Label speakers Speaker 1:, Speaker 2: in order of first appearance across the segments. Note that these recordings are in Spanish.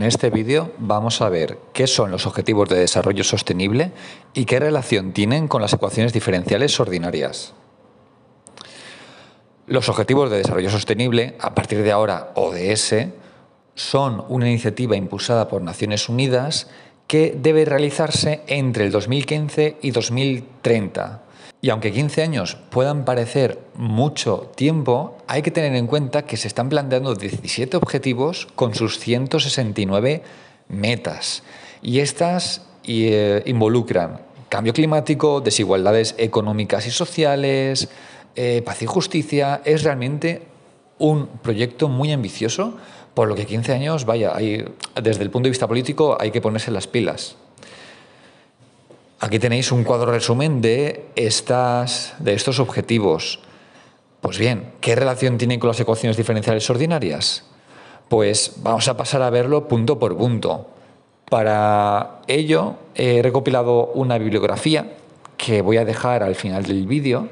Speaker 1: En este vídeo vamos a ver qué son los objetivos de desarrollo sostenible y qué relación tienen con las ecuaciones diferenciales ordinarias. Los objetivos de desarrollo sostenible, a partir de ahora ODS, son una iniciativa impulsada por Naciones Unidas que debe realizarse entre el 2015 y 2030 y aunque 15 años puedan parecer mucho tiempo, hay que tener en cuenta que se están planteando 17 objetivos con sus 169 metas. Y estas eh, involucran cambio climático, desigualdades económicas y sociales, eh, paz y justicia. Es realmente un proyecto muy ambicioso, por lo que 15 años, vaya, desde el punto de vista político hay que ponerse las pilas. Aquí tenéis un cuadro resumen de, estas, de estos objetivos. Pues bien, ¿qué relación tienen con las ecuaciones diferenciales ordinarias? Pues vamos a pasar a verlo punto por punto. Para ello he recopilado una bibliografía que voy a dejar al final del vídeo.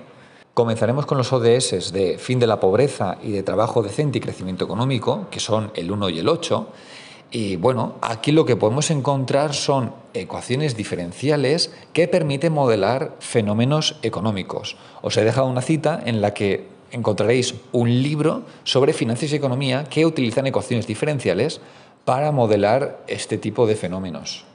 Speaker 1: Comenzaremos con los ODS de fin de la pobreza y de trabajo decente y crecimiento económico, que son el 1 y el 8, y bueno, aquí lo que podemos encontrar son ecuaciones diferenciales que permiten modelar fenómenos económicos. Os he dejado una cita en la que encontraréis un libro sobre finanzas y economía que utilizan ecuaciones diferenciales para modelar este tipo de fenómenos.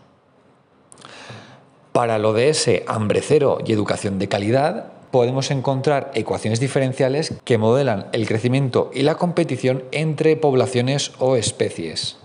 Speaker 1: Para lo de ese hambre cero y educación de calidad, podemos encontrar ecuaciones diferenciales que modelan el crecimiento y la competición entre poblaciones o especies.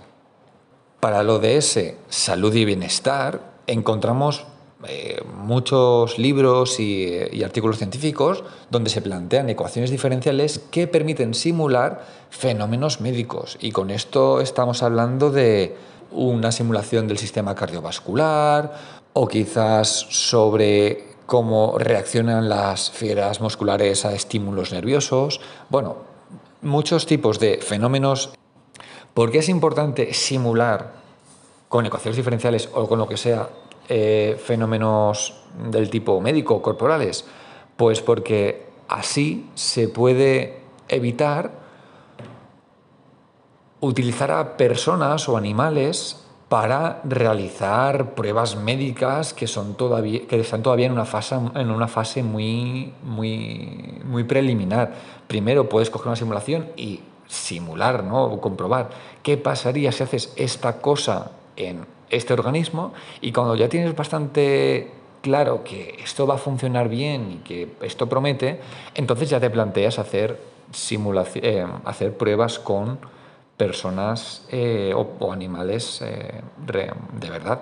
Speaker 1: Para lo de ese salud y bienestar, encontramos eh, muchos libros eh, y, artículos científicos donde se plantean ecuaciones diferenciales que permiten simular fenómenos médicos. Y con esto estamos hablando de una simulación del sistema cardiovascular o quizás sobre cómo reaccionan las fieras musculares a estímulos nerviosos. Bueno, muchos tipos de fenómenos ¿Por qué es importante simular con ecuaciones diferenciales o con lo que sea eh, fenómenos del tipo médico, corporales? Pues porque así se puede evitar utilizar a personas o animales para realizar pruebas médicas que, son todavía, que están todavía en una fase, en una fase muy, muy, muy preliminar. Primero puedes coger una simulación y simular ¿no? o comprobar qué pasaría si haces esta cosa en este organismo y cuando ya tienes bastante claro que esto va a funcionar bien y que esto promete, entonces ya te planteas hacer, eh, hacer pruebas con personas eh, o, animales eh, de verdad.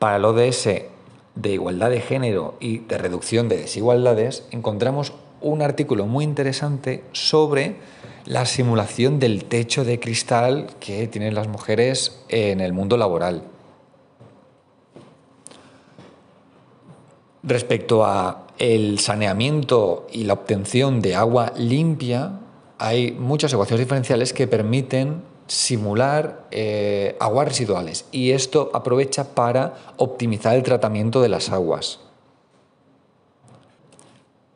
Speaker 1: Para el ODS de igualdad de género y de reducción de desigualdades, encontramos un artículo muy interesante sobre la simulación del techo de cristal que tienen las mujeres en el mundo laboral. Respecto a el saneamiento y la obtención de agua limpia, hay muchas ecuaciones diferenciales que permiten simular eh, aguas residuales y esto aprovecha para optimizar el tratamiento de las aguas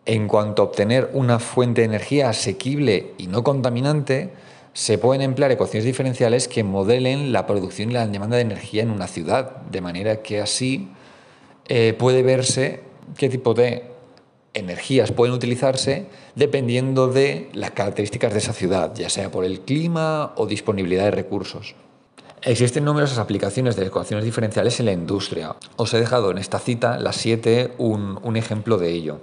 Speaker 1: en cuanto a obtener una fuente de energía asequible y no contaminante, se pueden emplear ecuaciones diferenciales que modelen la producción y la demanda de energía en una ciudad, de manera que así eh, puede verse qué tipo de energías pueden utilizarse dependiendo de las características de esa ciudad, ya sea por el clima o disponibilidad de recursos. Existen numerosas aplicaciones de ecuaciones diferenciales en la industria. Os he dejado en esta cita, las 7, un ejemplo de ello.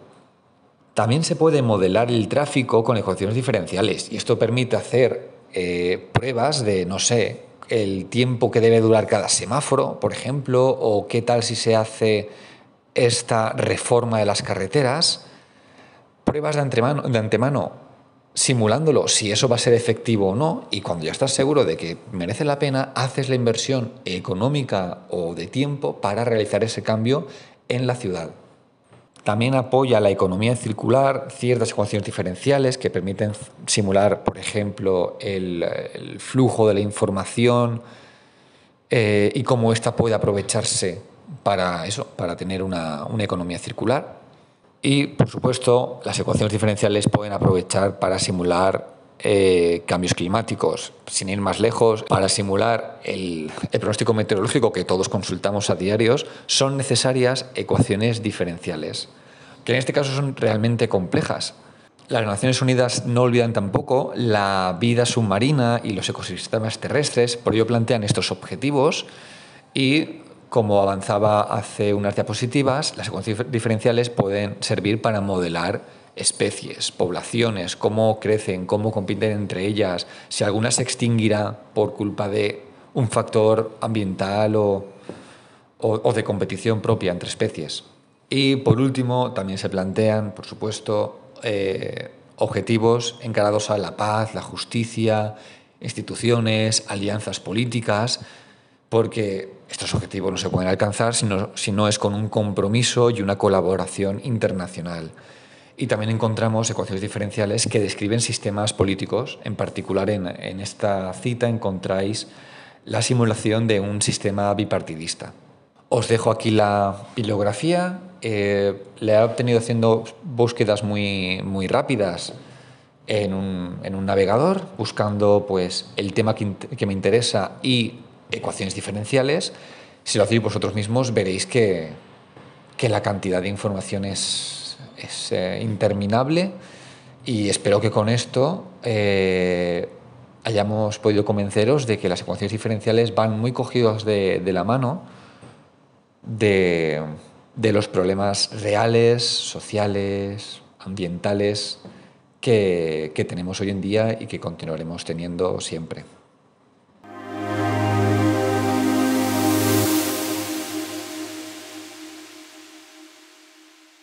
Speaker 1: También se puede modelar el tráfico con ecuaciones diferenciales y esto permite hacer eh, pruebas de, no sé, el tiempo que debe durar cada semáforo, por ejemplo, o qué tal si se hace esta reforma de las carreteras. Pruebas de antemano simulándolo, si eso va a ser efectivo o no, y cuando ya estás seguro de que merece la pena, haces la inversión económica o de tiempo para realizar ese cambio en la ciudad. También apoya la economía circular, ciertas ecuaciones diferenciales que permiten simular, por ejemplo, el, flujo de la información eh, y cómo ésta puede aprovecharse para eso, para tener una, una economía circular. Y, por supuesto, las ecuaciones diferenciales pueden aprovechar para simular eh, cambios climáticos. Sin ir más lejos, para simular el, el pronóstico meteorológico que todos consultamos a diarios, son necesarias ecuaciones diferenciales, que en este caso son realmente complejas. Las Naciones Unidas no olvidan tampoco la vida submarina y los ecosistemas terrestres, por ello plantean estos objetivos y, como avanzaba hace unas diapositivas, las ecuaciones diferenciales pueden servir para modelar especies, poblaciones, cómo crecen, cómo compiten entre ellas, si alguna se extinguirá por culpa de un factor ambiental o, de competición propia entre especies. Y por último, también se plantean, por supuesto, eh, objetivos encarados a la paz, la justicia, instituciones, alianzas políticas, porque estos objetivos no se pueden alcanzar si no es con un compromiso y una colaboración internacional. Y también encontramos ecuaciones diferenciales que describen sistemas políticos. En particular, en, en esta cita encontráis la simulación de un sistema bipartidista. Os dejo aquí la bibliografía. Eh, la he obtenido haciendo búsquedas muy, muy rápidas en un, en un navegador, buscando pues, el tema que, me interesa y ecuaciones diferenciales. Si lo hacéis vosotros mismos, veréis que, que la cantidad de información es es eh, interminable y espero que con esto eh, hayamos podido convenceros de que las ecuaciones diferenciales van muy cogidas de, la mano de, los problemas reales, sociales, ambientales que tenemos hoy en día y que continuaremos teniendo siempre.